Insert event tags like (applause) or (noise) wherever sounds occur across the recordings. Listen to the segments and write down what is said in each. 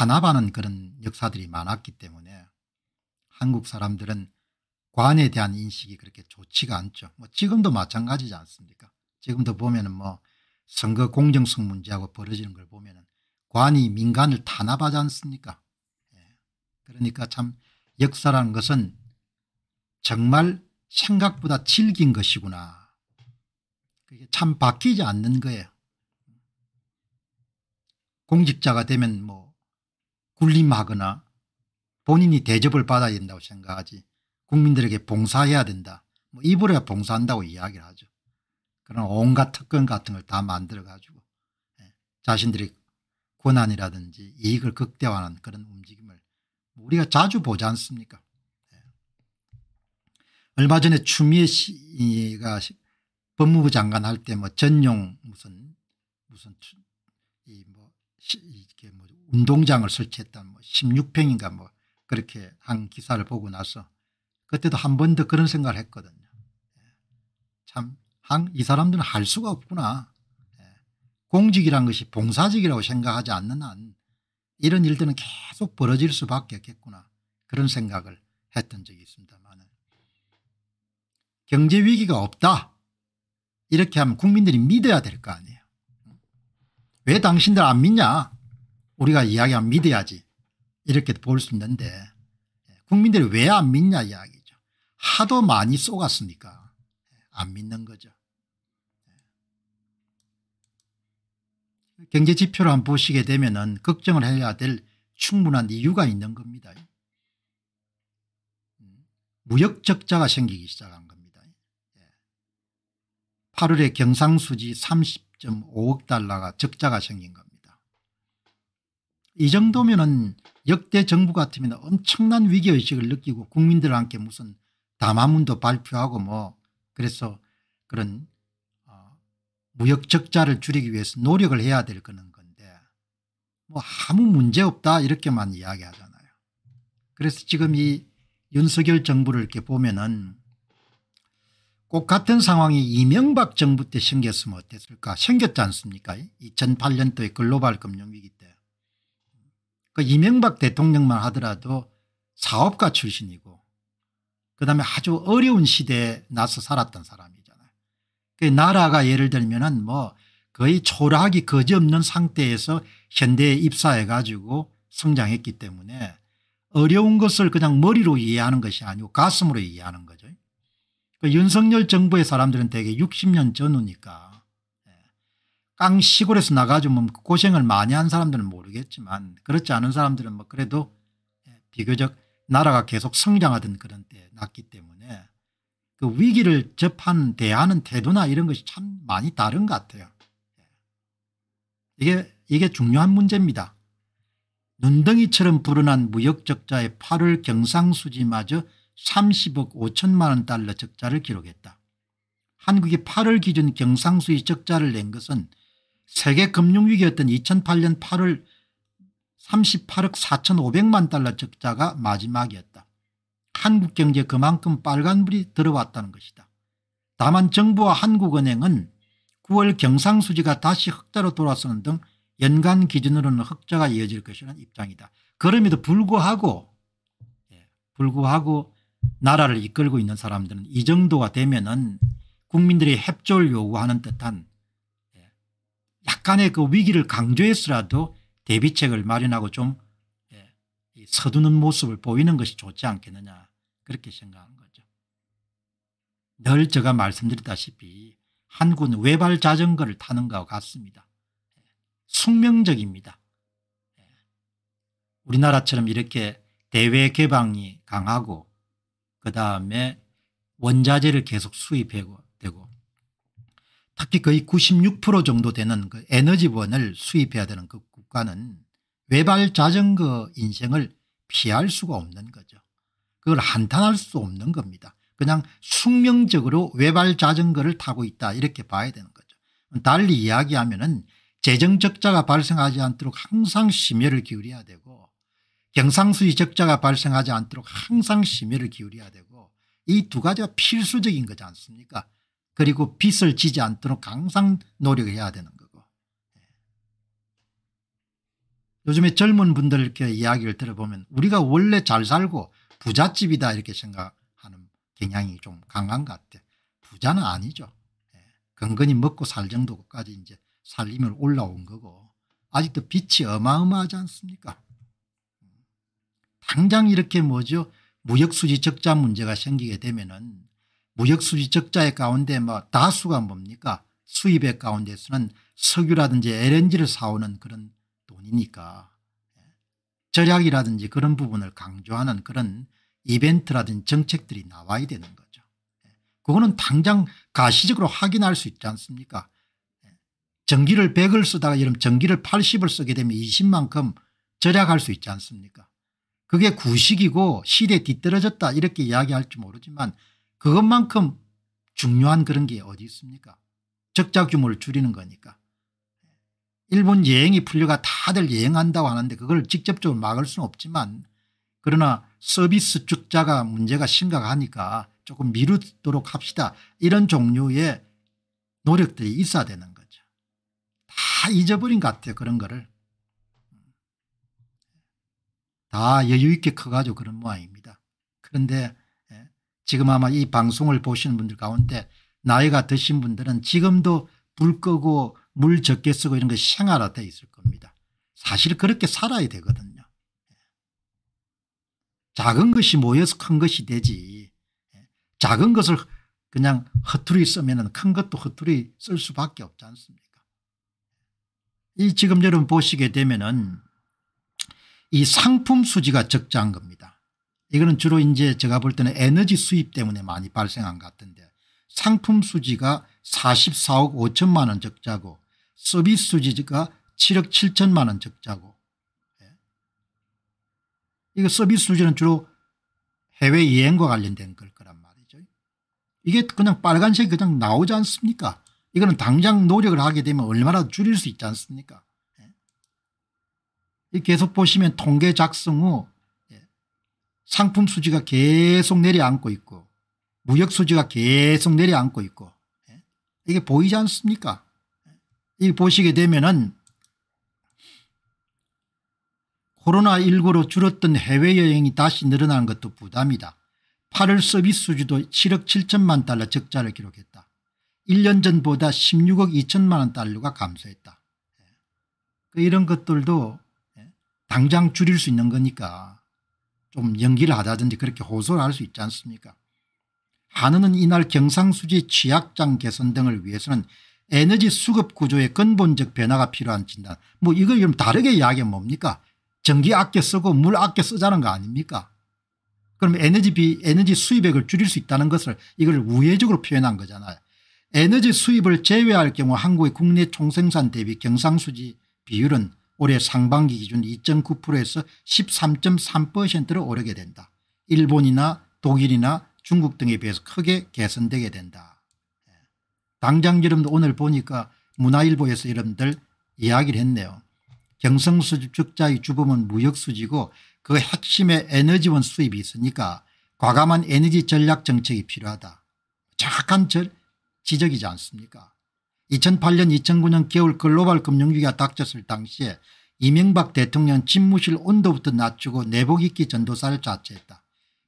탄압하는 그런 역사들이 많았기 때문에 한국 사람들은 관에 대한 인식이 그렇게 좋지가 않죠. 뭐 지금도 마찬가지지 않습니까? 지금도 보면은 뭐 선거 공정성 문제하고 벌어지는 걸 보면은 관이 민간을 탄압하지 않습니까? 예. 그러니까 참 역사라는 것은 정말 생각보다 질긴 것이구나. 그게 참 바뀌지 않는 거예요. 공직자가 되면 뭐 군림하거나 본인이 대접을 받아야 된다고 생각하지 국민들에게 봉사해야 된다. 뭐 입으로야 봉사한다고 이야기를 하죠. 그런 온갖 특권 같은 걸 다 만들어 가지고 예, 자신들이 권한이라든지 이익을 극대화하는 그런 움직임을 뭐 우리가 자주 보지 않습니까 예. 얼마 전에 추미애 씨가 법무부 장관 할 때 뭐 전용 무슨 무슨 이뭐 이게 뭐 운동장을 설치했다뭐 16평인가 뭐 그렇게 한 기사를 보고 나서 그때도 한 번 더 그런 생각을 했거든요. 예. 참, 이 사람들은 할 수가 없구나. 예. 공직이란 것이 봉사직이라고 생각하지 않는 한 이런 일들은 계속 벌어질 수밖에 없겠구나. 그런 생각을 했던 적이 있습니다만 경제 위기가 없다. 이렇게 하면 국민들이 믿어야 될 거 아니에요. 왜 당신들 안 믿냐 우리가 이야기하면 믿어야지 이렇게 볼수 있는데 국민들이 왜 안 믿냐 이야기죠. 하도 많이 쏘갔으니까 안 믿는 거죠. 경제지표를 한번 보시게 되면 은 걱정을 해야 될 충분한 이유가 있는 겁니다. 무역적자가 생기기 시작한 겁니다. 8월에 경상수지 30.5억 달러가 적자가 생긴 겁니다. 이 정도면 은 역대 정부 같으면 엄청난 위기의식을 느끼고 국민들 함께 무슨 담화문도 발표하고 뭐 그래서 그런 어 무역 적자를 줄이기 위해서 노력을 해야 될 거는 건데 뭐 아무 문제 없다 이렇게만 이야기하잖아요. 그래서 지금 이 윤석열 정부를 이렇게 보면은 꼭 같은 상황이 이명박 정부 때 생겼으면 어땠을까 생겼지 않습니까 2008년도의 글로벌 금융위기 때. 그 이명박 대통령만 하더라도 사업가 출신이고 그다음에 아주 어려운 시대에 나서 살았던 사람이잖아요. 그 나라가 예를 들면 은뭐 거의 초라하기 거지없는 상태에서 현대에 입사해 가지고 성장했기 때문에 어려운 것을 그냥 머리로 이해하는 것이 아니고 가슴으로 이해하는 거죠. 그 윤석열 정부의 사람들은 대개 60년 전후니까 예. 깡 시골에서 나가주면 뭐 고생을 많이 한 사람들은 모르겠지만 그렇지 않은 사람들은 뭐 그래도 예, 비교적 나라가 계속 성장하던 그런 때 났기 때문에 그 위기를 접한 대하는 태도나 이런 것이 참 많이 다른 것 같아요. 예. 이게 이게 중요한 문제입니다. 눈덩이처럼 불어난 무역적자의 8월 경상수지마저 30억 5천만 원 달러 적자를 기록했다. 한국이 8월 기준 경상수지 적자를 낸 것은 세계 금융위기였던 2008년 8월 38억 4 5 0만 달러 적자가 마지막이었다. 한국 경제 그만큼 빨간불이 들어왔다는 것이다. 다만 정부와 한국은행은 9월 경상수지가 다시 흑자로 돌아서는 등 연간 기준으로는 흑자가 이어질 것이라는 입장이다. 그럼에도 불구하고 예, 불구하고 나라를 이끌고 있는 사람들은 이 정도가 되면은 국민들이 협조를 요구하는 듯한 예, 약간의 그 위기를 강조했서라도 대비책을 마련하고 좀 예, 서두는 모습을 보이는 것이 좋지 않겠느냐 그렇게 생각한 거죠. 늘 제가 말씀드렸다시피 한국은 외발 자전거를 타는 것과 같습니다. 예, 숙명적입니다. 우리나라처럼 이렇게 대외 개방이 강하고 그 다음에 원자재를 계속 수입되고 특히 거의 96% 정도 되는 그 에너지원을 수입해야 되는 그 국가는 외발 자전거 인생을 피할 수가 없는 거죠. 그걸 한탄할 수 없는 겁니다. 그냥 숙명적으로 외발 자전거를 타고 있다 이렇게 봐야 되는 거죠. 달리 이야기하면 은 재정적자가 발생하지 않도록 항상 심혈을 기울여야 되고 경상수지 적자가 발생하지 않도록 항상 심혈을 기울여야 되고 이 두 가지가 필수적인 거지 않습니까 그리고 빚을 지지 않도록 항상 노력해야 되는 거고 예. 요즘에 젊은 분들 께 이야기를 들어보면 우리가 원래 잘 살고 부잣집이다 이렇게 생각하는 경향이 좀 강한 것 같아 요 부자는 아니죠 건건히 예. 먹고 살 정도까지 이제 살림을 올라온 거고 아직도 빛이 어마어마하지 않습니까 당장 이렇게 뭐죠 무역수지적자 문제가 생기게 되면은 무역수지적자의 가운데 뭐 다수가 뭡니까 수입의 가운데서는 석유라든지 LNG를 사오는 그런 돈이니까 예, 절약이라든지 그런 부분을 강조하는 그런 이벤트라든지 정책들이 나와야 되는 거죠. 예, 그거는 당장 가시적으로 확인할 수 있지 않습니까 예, 전기를 100을 쓰다가 예를 전기를 80을 쓰게 되면 20만큼 절약할 수 있지 않습니까 그게 구식이고 시대 뒤떨어졌다 이렇게 이야기할지 모르지만 그것만큼 중요한 그런 게 어디 있습니까 적자 규모를 줄이는 거니까 일본 여행이 풀려가 다들 여행한다고 하는데 그걸 직접적으로 막을 수는 없지만 그러나 서비스 적자가 문제가 심각하니까 조금 미루도록 합시다 이런 종류의 노력들이 있어야 되는 거죠 다 잊어버린 것 같아요 그런 거를 다 여유있게 커가지고 그런 모양입니다. 그런데 예, 지금 아마 이 방송을 보시는 분들 가운데 나이가 드신 분들은 지금도 불 끄고 물 적게 쓰고 이런 것 생활화되어 있을 겁니다. 사실 그렇게 살아야 되거든요. 예. 작은 것이 모여서 큰 것이 되지 예, 작은 것을 그냥 허투루 쓰면 큰 것도 허투루 쓸 수밖에 없지 않습니까 이 지금 여러분 보시게 되면 은이 상품 수지가 적자한 겁니다. 이거는 주로 이제 제가 볼 때는 에너지 수입 때문에 많이 발생한 것 같은데 상품 수지가 44억 5천만 원 적자고 서비스 수지가 7억 7천만 원 적자고 예. 이거 서비스 수지는 주로 해외 여행과 관련된 걸 거란 말이죠. 이게 그냥 빨간색이 그냥 나오지 않습니까 이거는 당장 노력을 하게 되면 얼마나 줄일 수 있지 않습니까 계속 보시면 통계 작성 후 예, 상품 수지가 계속 내려앉고 있고 무역 수지가 계속 내려앉고 있고 예, 이게 보이지 않습니까? 예, 이 보시게 되면은 코로나19로 줄었던 해외여행이 다시 늘어나는 것도 부담이다. 8월 서비스 수주도 7억 7천만 달러 적자를 기록했다. 1년 전보다 16억 2천만 원 달러가 감소했다. 그 이런 것들도 당장 줄일 수 있는 거니까 좀 연기를 하다든지 그렇게 호소를 할 수 있지 않습니까 한은은 이날 경상수지 취약장 개선 등을 위해서는 에너지 수급 구조의 근본적 변화가 필요한 진단 뭐 이걸 좀 다르게 이야기하면 뭡니까 전기 아껴 쓰고 물 아껴 쓰자는 거 아닙니까 그럼 에너지비 에너지 수입액을 줄일 수 있다는 것을 이걸 우회적으로 표현한 거잖아요 에너지 수입을 제외할 경우 한국의 국내 총생산 대비 경상수지 비율은 올해 상반기 기준 2.9%에서 13.3%로 오르게 된다. 일본이나 독일이나 중국 등에 비해서 크게 개선되게 된다. 예. 당장 여러분들 오늘 보니까 문화일보에서 여러분들 이야기를 했네요. 경성수집축자의 주범은 무역수지고 그핵심의 에너지원 수입이 있으니까 과감한 에너지 전략 정책이 필요하다. 정확한 지적이지 않습니까 2008년 2009년 겨울 글로벌 금융위기가 닥쳤을 당시에 이명박 대통령 집무실 온도부터 낮추고 내복 입기 전도사를 자처했다.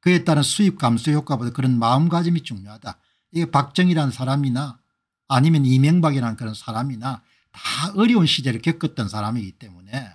그에 따른 수입 감소 효과보다 그런 마음가짐이 중요하다. 이게 박정희라는 사람이나 아니면 이명박이라는 그런 사람이나 다 어려운 시대를 겪었던 사람이기 때문에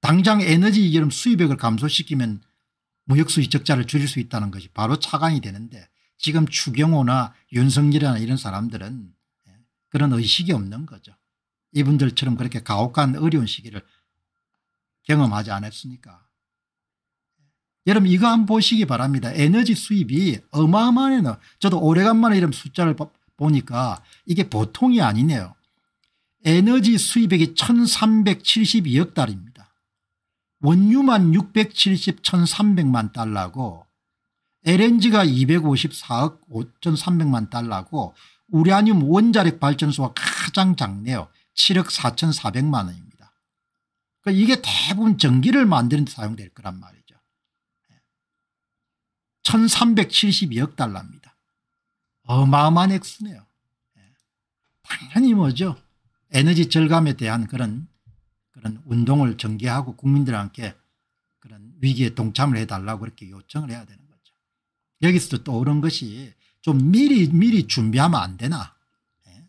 당장 에너지 이름 수입액을 감소시키면 무역수지 적자를 줄일 수 있다는 것이 바로 차관이 되는데 지금 추경호나 윤석열이나 이런 사람들은 그런 의식이 없는 거죠. 이분들처럼 그렇게 가혹한 어려운 시기를 경험하지 않았으니까. 여러분 이거 한번 보시기 바랍니다. 에너지 수입이 어마어마하네요. 저도 오래간만에 이런 숫자를 보니까 이게 보통이 아니네요. 에너지 수입액이 1372억 달입니다. 원유만 670, 1300만 달러고 LNG가 254억 5300만 달러고 우라늄 원자력 발전소가 가장 작네요. 7억 4,400만 원입니다. 그러니까 이게 대부분 전기를 만드는 데 사용될 거란 말이죠. 1372억 달러입니다. 어마어마한 액수네요. 당연히 뭐죠. 에너지 절감에 대한 그런 그런 운동을 전개하고 국민들한테 그런 위기에 동참을 해달라고 그렇게 요청을 해야 되는 거죠. 여기서도 떠오른 것이 좀 미리 미리 준비하면 안 되나 예?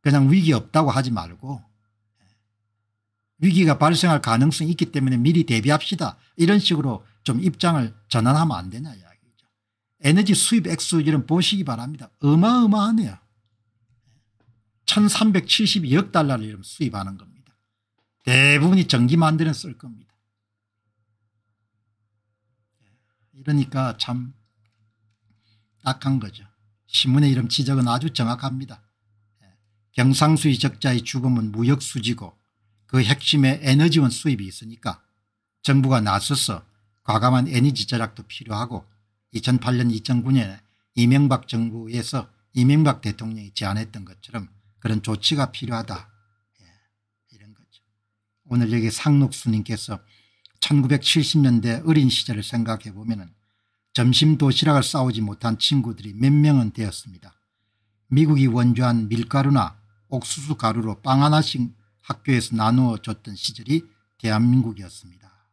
그냥 위기 없다고 하지 말고 예? 위기가 발생할 가능성이 있기 때문에 미리 대비합시다 이런 식으로 좀 입장을 전환하면 안 되냐 이야기죠. 에너지 수입 액수 이런 보시기 바랍니다. 어마어마하네요. 1372억 달러를 수입하는 겁니다. 대부분이 전기 만드는 쓸 겁니다. 예. 이러니까 참 딱한 거죠. 신문의 이름 지적은 아주 정확합니다. 예. 경상수지 적자의 죽음은 무역수지고 그 핵심에 에너지원 수입이 있으니까 정부가 나서서 과감한 에너지 e 절약도 필요하고 2008년 2009년에 이명박 정부에서 이명박 대통령이 제안했던 것처럼 그런 조치가 필요하다. 예, 이런 거죠. 오늘 여기 상록수님께서 1970년대 어린 시절을 생각해 보면 은 점심 도시락을 싸우지 못한 친구들이 몇 명은 되었습니다. 미국이 원조한 밀가루나 옥수수 가루로 빵 하나씩 학교에서 나누어 줬던 시절이 대한민국이었습니다.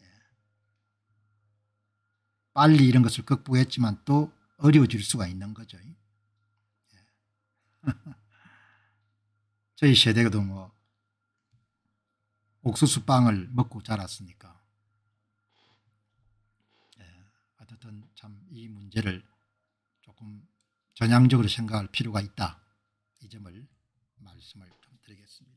예. 빨리 이런 것을 극복했지만 또 어려워질 수가 있는 거죠. 예. (laughs) 저희 세대도 가뭐 옥수수 빵을 먹고 자랐으니까 참이 문제를 조금 전향적으로 생각할 필요가 있다. 이 점을 말씀을 좀 드리겠습니다.